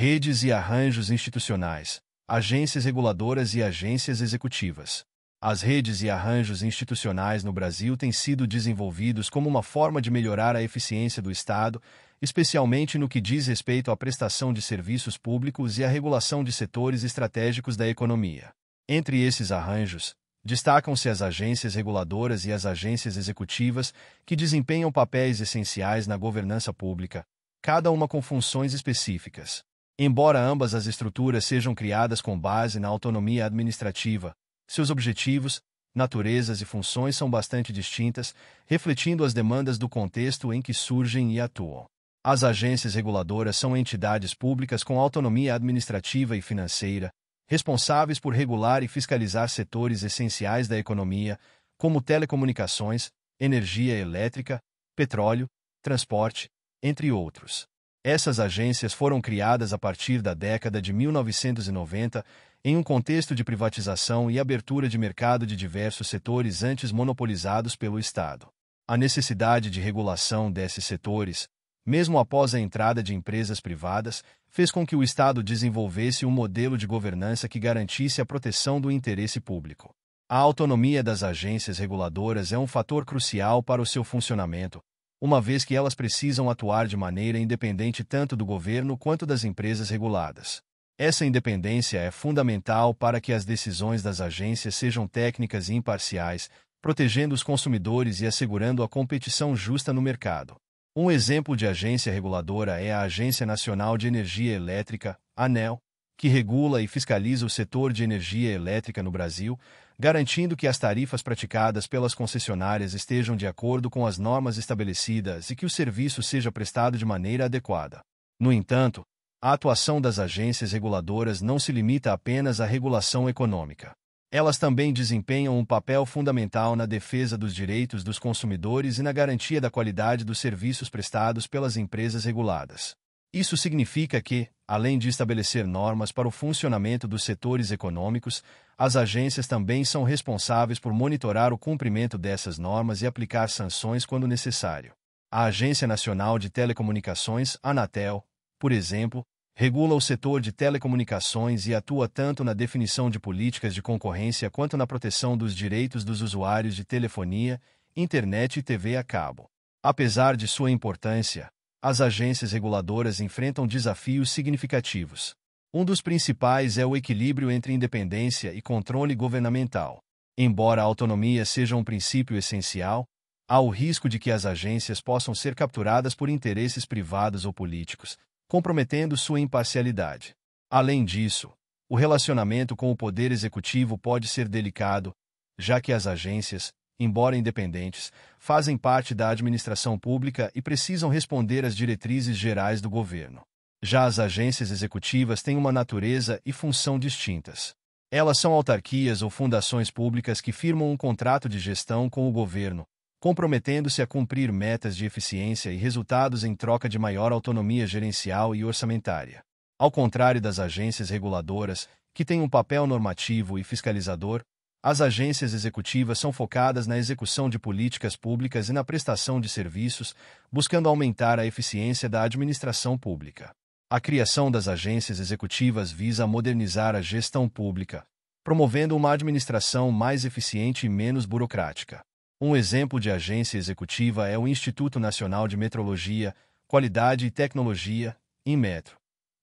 redes e arranjos institucionais, agências reguladoras e agências executivas. As redes e arranjos institucionais no Brasil têm sido desenvolvidos como uma forma de melhorar a eficiência do Estado, especialmente no que diz respeito à prestação de serviços públicos e à regulação de setores estratégicos da economia. Entre esses arranjos, destacam-se as agências reguladoras e as agências executivas, que desempenham papéis essenciais na governança pública, cada uma com funções específicas. Embora ambas as estruturas sejam criadas com base na autonomia administrativa, seus objetivos, naturezas e funções são bastante distintas, refletindo as demandas do contexto em que surgem e atuam. As agências reguladoras são entidades públicas com autonomia administrativa e financeira, responsáveis por regular e fiscalizar setores essenciais da economia, como telecomunicações, energia elétrica, petróleo, transporte, entre outros. Essas agências foram criadas a partir da década de 1990, em um contexto de privatização e abertura de mercado de diversos setores antes monopolizados pelo Estado. A necessidade de regulação desses setores, mesmo após a entrada de empresas privadas, fez com que o Estado desenvolvesse um modelo de governança que garantisse a proteção do interesse público. A autonomia das agências reguladoras é um fator crucial para o seu funcionamento, uma vez que elas precisam atuar de maneira independente tanto do governo quanto das empresas reguladas. Essa independência é fundamental para que as decisões das agências sejam técnicas e imparciais, protegendo os consumidores e assegurando a competição justa no mercado. Um exemplo de agência reguladora é a Agência Nacional de Energia Elétrica, ANEL, que regula e fiscaliza o setor de energia elétrica no Brasil, garantindo que as tarifas praticadas pelas concessionárias estejam de acordo com as normas estabelecidas e que o serviço seja prestado de maneira adequada. No entanto, a atuação das agências reguladoras não se limita apenas à regulação econômica. Elas também desempenham um papel fundamental na defesa dos direitos dos consumidores e na garantia da qualidade dos serviços prestados pelas empresas reguladas. Isso significa que, além de estabelecer normas para o funcionamento dos setores econômicos, as agências também são responsáveis por monitorar o cumprimento dessas normas e aplicar sanções quando necessário. A Agência Nacional de Telecomunicações, Anatel, por exemplo, regula o setor de telecomunicações e atua tanto na definição de políticas de concorrência quanto na proteção dos direitos dos usuários de telefonia, internet e TV a cabo. Apesar de sua importância, as agências reguladoras enfrentam desafios significativos. Um dos principais é o equilíbrio entre independência e controle governamental. Embora a autonomia seja um princípio essencial, há o risco de que as agências possam ser capturadas por interesses privados ou políticos, comprometendo sua imparcialidade. Além disso, o relacionamento com o poder executivo pode ser delicado, já que as agências, embora independentes, fazem parte da administração pública e precisam responder às diretrizes gerais do governo. Já as agências executivas têm uma natureza e função distintas. Elas são autarquias ou fundações públicas que firmam um contrato de gestão com o governo, comprometendo-se a cumprir metas de eficiência e resultados em troca de maior autonomia gerencial e orçamentária. Ao contrário das agências reguladoras, que têm um papel normativo e fiscalizador, as agências executivas são focadas na execução de políticas públicas e na prestação de serviços, buscando aumentar a eficiência da administração pública. A criação das agências executivas visa modernizar a gestão pública, promovendo uma administração mais eficiente e menos burocrática. Um exemplo de agência executiva é o Instituto Nacional de Metrologia, Qualidade e Tecnologia, INMETRO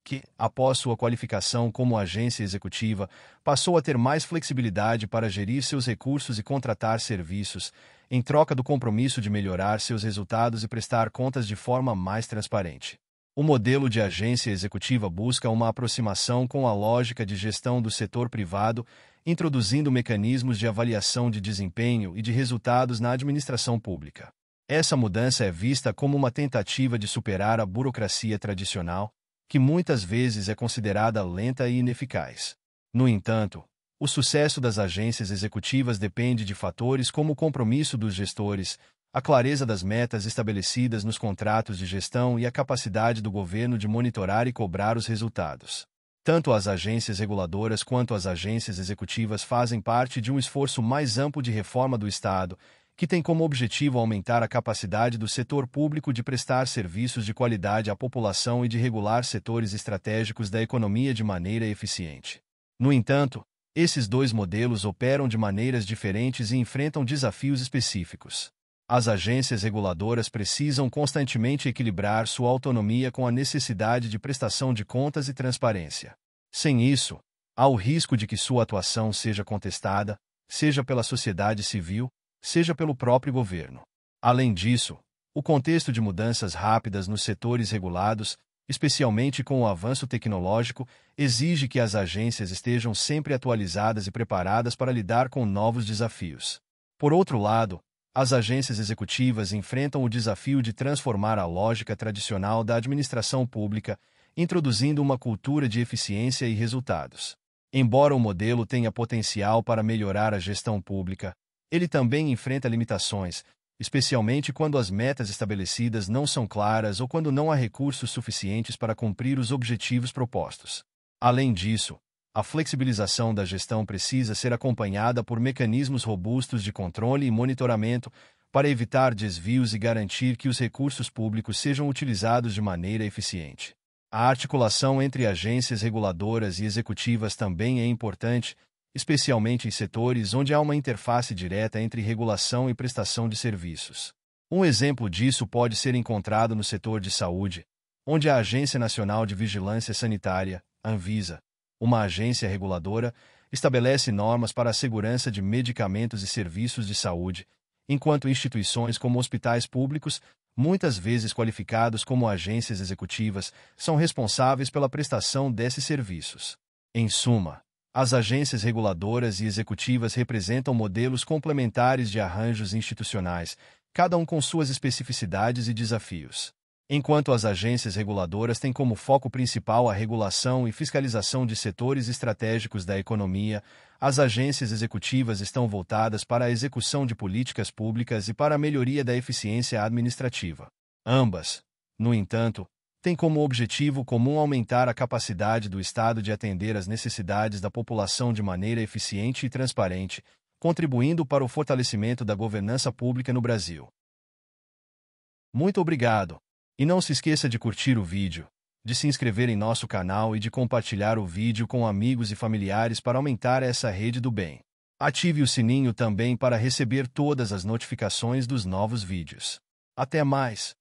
que, após sua qualificação como agência executiva, passou a ter mais flexibilidade para gerir seus recursos e contratar serviços, em troca do compromisso de melhorar seus resultados e prestar contas de forma mais transparente. O modelo de agência executiva busca uma aproximação com a lógica de gestão do setor privado, introduzindo mecanismos de avaliação de desempenho e de resultados na administração pública. Essa mudança é vista como uma tentativa de superar a burocracia tradicional, que muitas vezes é considerada lenta e ineficaz. No entanto, o sucesso das agências executivas depende de fatores como o compromisso dos gestores, a clareza das metas estabelecidas nos contratos de gestão e a capacidade do governo de monitorar e cobrar os resultados. Tanto as agências reguladoras quanto as agências executivas fazem parte de um esforço mais amplo de reforma do Estado, que tem como objetivo aumentar a capacidade do setor público de prestar serviços de qualidade à população e de regular setores estratégicos da economia de maneira eficiente. No entanto, esses dois modelos operam de maneiras diferentes e enfrentam desafios específicos. As agências reguladoras precisam constantemente equilibrar sua autonomia com a necessidade de prestação de contas e transparência. Sem isso, há o risco de que sua atuação seja contestada, seja pela sociedade civil, seja pelo próprio governo. Além disso, o contexto de mudanças rápidas nos setores regulados, especialmente com o avanço tecnológico, exige que as agências estejam sempre atualizadas e preparadas para lidar com novos desafios. Por outro lado, as agências executivas enfrentam o desafio de transformar a lógica tradicional da administração pública, introduzindo uma cultura de eficiência e resultados. Embora o modelo tenha potencial para melhorar a gestão pública, ele também enfrenta limitações, especialmente quando as metas estabelecidas não são claras ou quando não há recursos suficientes para cumprir os objetivos propostos. Além disso, a flexibilização da gestão precisa ser acompanhada por mecanismos robustos de controle e monitoramento para evitar desvios e garantir que os recursos públicos sejam utilizados de maneira eficiente. A articulação entre agências reguladoras e executivas também é importante, especialmente em setores onde há uma interface direta entre regulação e prestação de serviços. Um exemplo disso pode ser encontrado no setor de saúde, onde a Agência Nacional de Vigilância Sanitária, Anvisa, uma agência reguladora, estabelece normas para a segurança de medicamentos e serviços de saúde, enquanto instituições como hospitais públicos, muitas vezes qualificados como agências executivas, são responsáveis pela prestação desses serviços. Em suma, as agências reguladoras e executivas representam modelos complementares de arranjos institucionais, cada um com suas especificidades e desafios. Enquanto as agências reguladoras têm como foco principal a regulação e fiscalização de setores estratégicos da economia, as agências executivas estão voltadas para a execução de políticas públicas e para a melhoria da eficiência administrativa. Ambas, no entanto, tem como objetivo comum aumentar a capacidade do Estado de atender às necessidades da população de maneira eficiente e transparente, contribuindo para o fortalecimento da governança pública no Brasil. Muito obrigado! E não se esqueça de curtir o vídeo, de se inscrever em nosso canal e de compartilhar o vídeo com amigos e familiares para aumentar essa rede do bem. Ative o sininho também para receber todas as notificações dos novos vídeos. Até mais!